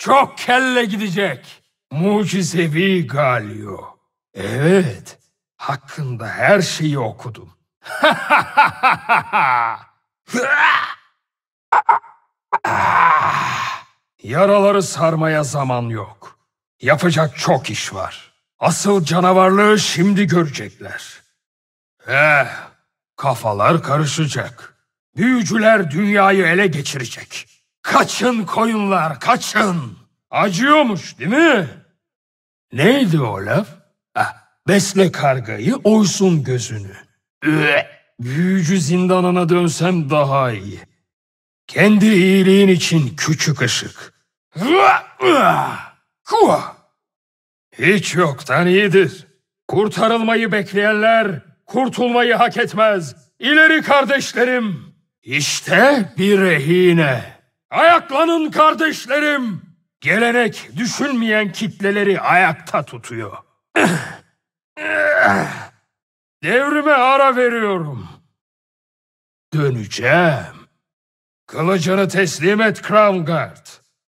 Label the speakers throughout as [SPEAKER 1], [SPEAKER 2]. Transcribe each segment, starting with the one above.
[SPEAKER 1] Çok kelle gidecek. Mucizevi Galio. Evet, hakkında her şeyi okudum. Yaraları sarmaya zaman yok. Yapacak çok iş var. Asıl canavarlığı şimdi görecekler. Eh, kafalar karışacak. Büyücüler dünyayı ele geçirecek. Kaçın koyunlar kaçın. Acıyormuş değil mi? Neydi o laf? Ah, besle kargayı oysun gözünü. Üe, büyücü zindanına dönsem daha iyi. Kendi iyiliğin için küçük ışık. Hiç yoktan iyidir. Kurtarılmayı bekleyenler kurtulmayı hak etmez. İleri kardeşlerim. İşte bir rehine. Ayaklanın kardeşlerim. Gelenek düşünmeyen kitleleri ayakta tutuyor. Devrime ara veriyorum. Döneceğim. Kılıcını teslim et Kramgard.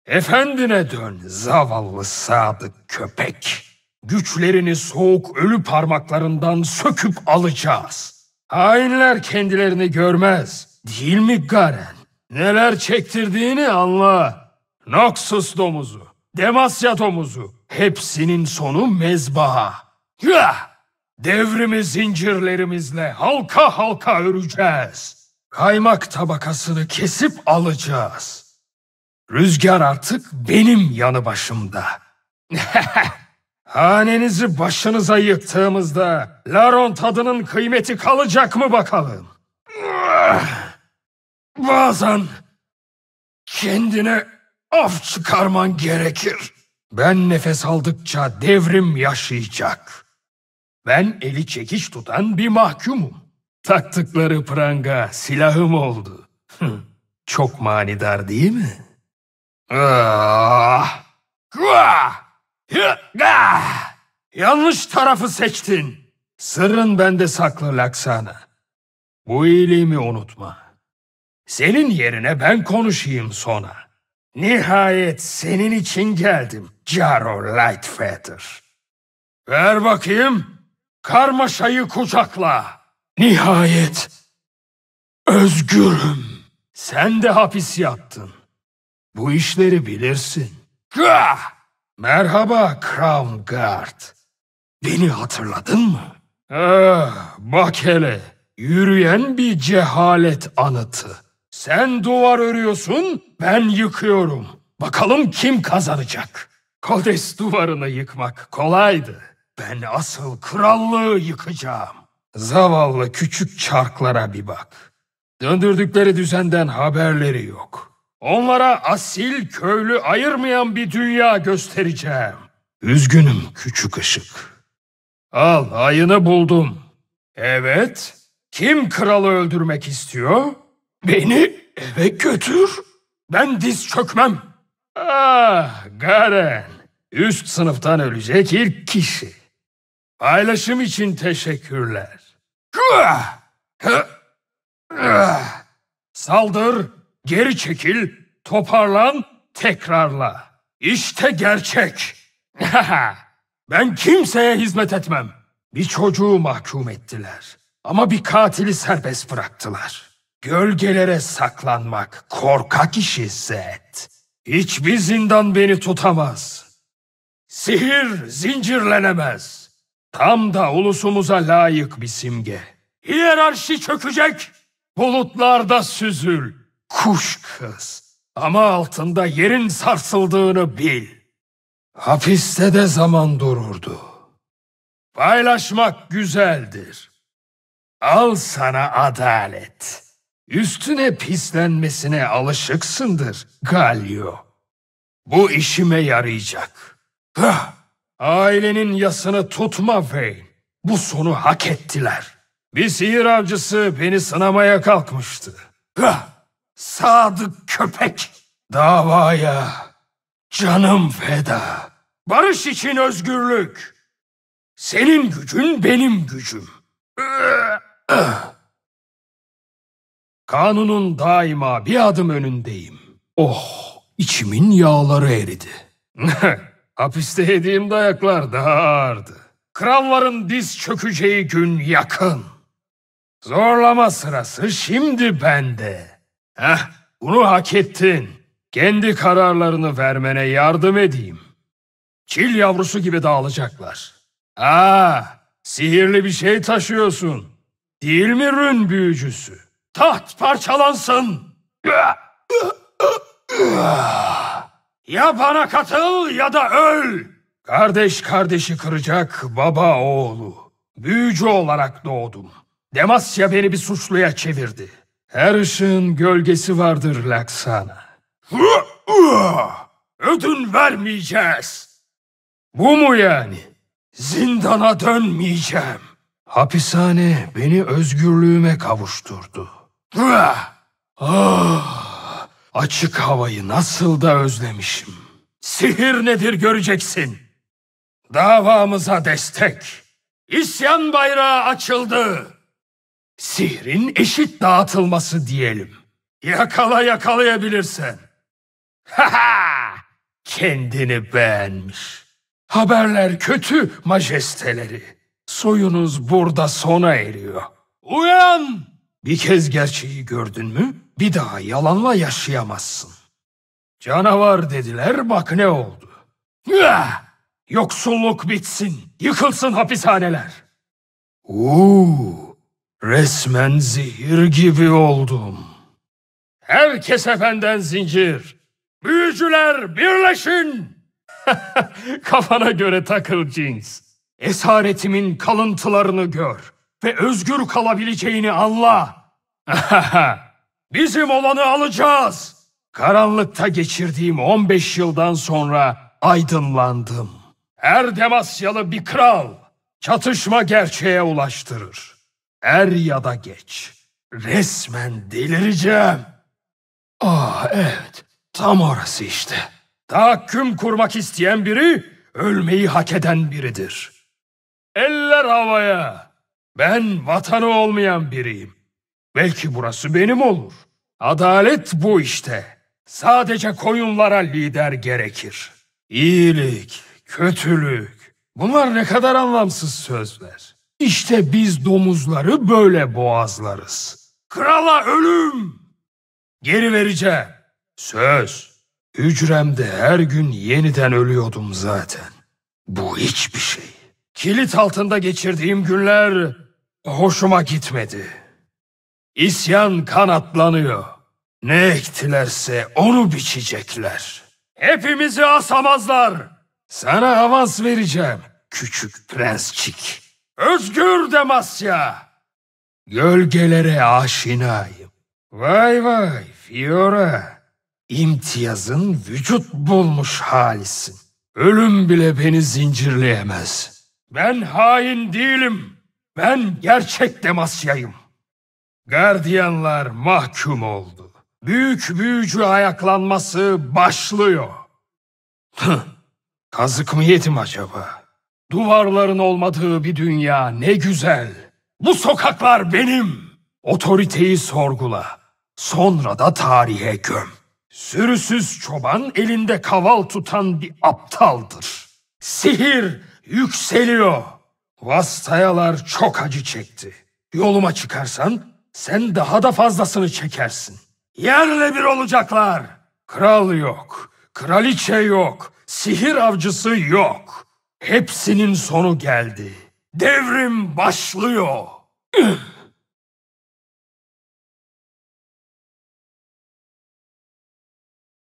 [SPEAKER 1] Efendine dön zavallı sadık köpek. Güçlerini soğuk ölü parmaklarından söküp alacağız. Hainler kendilerini görmez. Değil mi Garen? Neler çektirdiğini anla. Noxus domuzu, Demasya domuzu, hepsinin sonu mezbaha. Yah! Devrimi zincirlerimizle halka halka öreceğiz. Kaymak tabakasını kesip alacağız. Rüzgar artık benim yanı başımda. Hanenizi başınıza yıktığımızda Laron tadının kıymeti kalacak mı bakalım? Bazen kendine af çıkarman gerekir. Ben nefes aldıkça devrim yaşayacak. Ben eli çekiş tutan bir mahkumum. Taktıkları pranga silahım oldu. Çok manidar değil mi? Ah! Yanlış tarafı seçtin. Sırrın bende saklı Laksana. Bu iyiliğimi unutma. Senin yerine ben konuşayım sonra. Nihayet senin için geldim Jaro Lightfeather. Ver bakayım. Karmaşayı kucakla. Nihayet özgürüm. Sen de hapis yattın. Bu işleri bilirsin. Gah! Merhaba Crown Guard. Beni hatırladın mı? Ah, bak hele. Yürüyen bir cehalet anıtı. Sen duvar örüyorsun, ben yıkıyorum. Bakalım kim kazanacak? Kodes duvarını yıkmak kolaydı. Ben asıl krallığı yıkacağım. Zavallı küçük çarklara bir bak. Döndürdükleri düzenden haberleri yok. Onlara asil köylü ayırmayan bir dünya göstereceğim. Üzgünüm küçük ışık. Al ayını buldum. Evet, kim kralı öldürmek istiyor? Beni eve götür. Ben diz çökmem. Ah Garen. Üst sınıftan ölecek ilk kişi. Paylaşım için teşekkürler. Ah! Saldır, geri çekil, toparlan, tekrarla. İşte gerçek. ben kimseye hizmet etmem. Bir çocuğu mahkum ettiler. Ama bir katili serbest bıraktılar. Gölgelere saklanmak korkak işi Zed. Hiçbir zindan beni tutamaz. Sihir zincirlenemez. Tam da ulusumuza layık bir simge. Hiyerarşi çökecek. Bulutlarda süzül. Kuş kız. Ama altında yerin sarsıldığını bil. Hapiste de zaman dururdu. Paylaşmak güzeldir. Al sana adalet.'' Üstüne pislenmesine alışıksındır Galio. Bu işime yarayacak. Hah! Ailenin yasını tutma Vane. Bu sonu hak ettiler. Bir sihir avcısı beni sınamaya kalkmıştı. Hah! Sadık köpek! Davaya canım feda. Barış için özgürlük. Senin gücün benim gücüm. Kanunun daima bir adım önündeyim. Oh, içimin yağları eridi. Hapiste yediğim dayaklar daha ağırdı. Kralların diz çökeceği gün yakın. Zorlama sırası şimdi bende. Heh, bunu hak ettin. Kendi kararlarını vermene yardım edeyim. Çil yavrusu gibi dağılacaklar. Aa, sihirli bir şey taşıyorsun. Değil mi rün büyücüsü? Taht parçalansın. Ya bana katıl ya da öl. Kardeş kardeşi kıracak baba oğlu. Büyücü olarak doğdum. Demasya beni bir suçluya çevirdi. Her ışığın gölgesi vardır Laksana. Ödün vermeyeceğiz. Bu mu yani? Zindana dönmeyeceğim. Hapishane beni özgürlüğüme kavuşturdu. Ah, açık havayı nasıl da özlemişim. Sihir nedir göreceksin. Davamıza destek. İsyan bayrağı açıldı. Sihrin eşit dağıtılması diyelim. Yakala yakalayabilirsen. Ha ha! Kendini beğenmiş. Haberler kötü majesteleri. Soyunuz burada sona eriyor. Uyan! Bir kez gerçeği gördün mü bir daha yalanla yaşayamazsın. Canavar dediler bak ne oldu. Hüah! Yoksulluk bitsin, yıkılsın hapishaneler. Uuu, resmen zehir gibi oldum. Herkese benden zincir. Büyücüler birleşin. Kafana göre takıl Jinx. Esaretimin kalıntılarını gör ve özgür kalabileceğini anla. Bizim olanı alacağız. Karanlıkta geçirdiğim 15 yıldan sonra aydınlandım. Her Demasyalı bir kral çatışma gerçeğe ulaştırır. Er ya da geç. Resmen delireceğim. Ah evet, tam orası işte. Tahakküm kurmak isteyen biri, ölmeyi hak eden biridir. Eller havaya! Ben vatanı olmayan biriyim. Belki burası benim olur. Adalet bu işte. Sadece koyunlara lider gerekir. İyilik, kötülük. Bunlar ne kadar anlamsız sözler. İşte biz domuzları böyle boğazlarız. Krala ölüm! Geri vereceğim. Söz. Hücremde her gün yeniden ölüyordum zaten. Bu hiçbir şey. Kilit altında geçirdiğim günler Hoşuma gitmedi. İsyan kanatlanıyor. Ne ektilerse onu biçecekler. Hepimizi asamazlar. Sana avans vereceğim, küçük prensçik. Özgür Demasya. Gölgelere aşinayım. Vay vay Fiora. İmtiyazın vücut bulmuş halisin. Ölüm bile beni zincirleyemez. Ben hain değilim. Ben gerçek Demasya'yım. Gardiyanlar mahkum oldu. Büyük büyücü ayaklanması başlıyor. kazık mı yedim acaba? Duvarların olmadığı bir dünya ne güzel. Bu sokaklar benim. Otoriteyi sorgula. Sonra da tarihe göm. Sürüsüz çoban elinde kaval tutan bir aptaldır. Sihir yükseliyor. Vastayalar çok acı çekti. Yoluma çıkarsan sen daha da fazlasını çekersin. Yerle bir olacaklar. Kral yok, kraliçe yok, sihir avcısı yok. Hepsinin sonu geldi. Devrim başlıyor.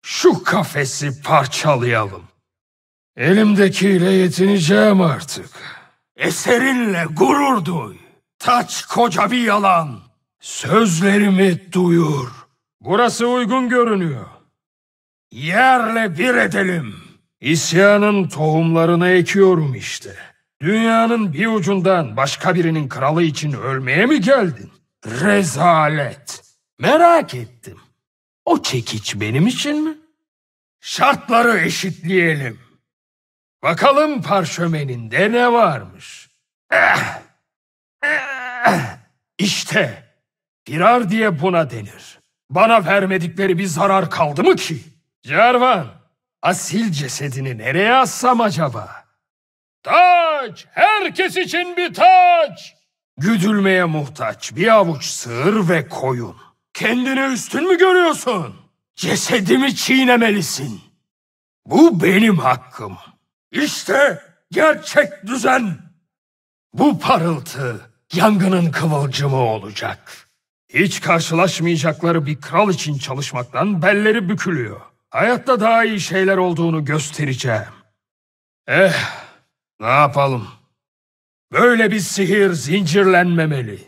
[SPEAKER 1] Şu kafesi parçalayalım. Elimdekiyle yetineceğim artık. Eserinle gurur duy. Taç koca bir yalan. Sözlerimi duyur. Burası uygun görünüyor. Yerle bir edelim. İsyanın tohumlarını ekiyorum işte. Dünyanın bir ucundan başka birinin kralı için ölmeye mi geldin? Rezalet. Merak ettim. O çekiç benim için mi? Şartları eşitleyelim. Bakalım parşömeninde ne varmış. Eh, eh. İşte eh, firar diye buna denir. Bana vermedikleri bir zarar kaldı mı ki? Cervan, asil cesedini nereye assam acaba? Taç! Herkes için bir taç! Güdülmeye muhtaç bir avuç sığır ve koyun. Kendini üstün mü görüyorsun? Cesedimi çiğnemelisin. Bu benim hakkım. İşte gerçek düzen. Bu parıltı yangının kıvılcımı olacak. Hiç karşılaşmayacakları bir kral için çalışmaktan belleri bükülüyor. Hayatta daha iyi şeyler olduğunu göstereceğim. Eh, ne yapalım? Böyle bir sihir zincirlenmemeli.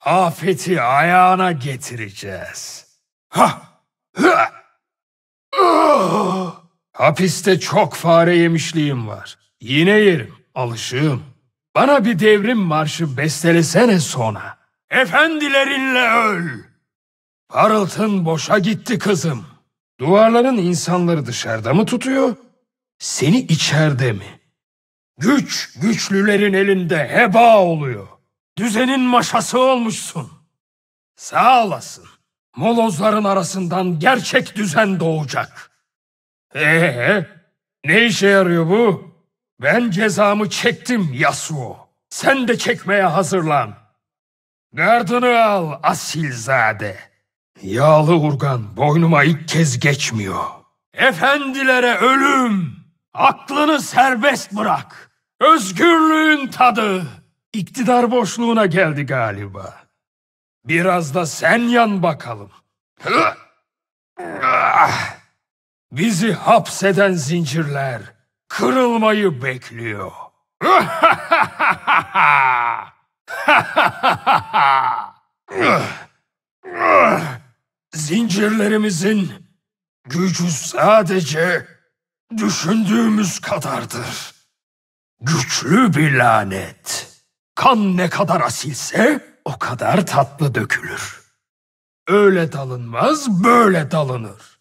[SPEAKER 1] Afeti ayağına getireceğiz. Hah! Hapiste çok fare yemişliğim var. Yine yerim, alışığım. Bana bir devrim marşı bestelesene sonra. Efendilerinle öl. Parıltın boşa gitti kızım. Duvarların insanları dışarıda mı tutuyor? Seni içeride mi? Güç güçlülerin elinde heba oluyor. Düzenin maşası olmuşsun. Sağ olasın. Molozların arasından gerçek düzen doğacak.'' Ee, ne işe yarıyor bu? Ben cezamı çektim Yasuo. Sen de çekmeye hazırlan. Gardını al asilzade. Yağlı urgan boynuma ilk kez geçmiyor. Efendilere ölüm. Aklını serbest bırak. Özgürlüğün tadı. İktidar boşluğuna geldi galiba. Biraz da sen yan bakalım. Ah! Bizi hapseden zincirler kırılmayı bekliyor. Zincirlerimizin gücü sadece düşündüğümüz kadardır. Güçlü bir lanet. Kan ne kadar asilse o kadar tatlı dökülür. Öyle dalınmaz böyle dalınır.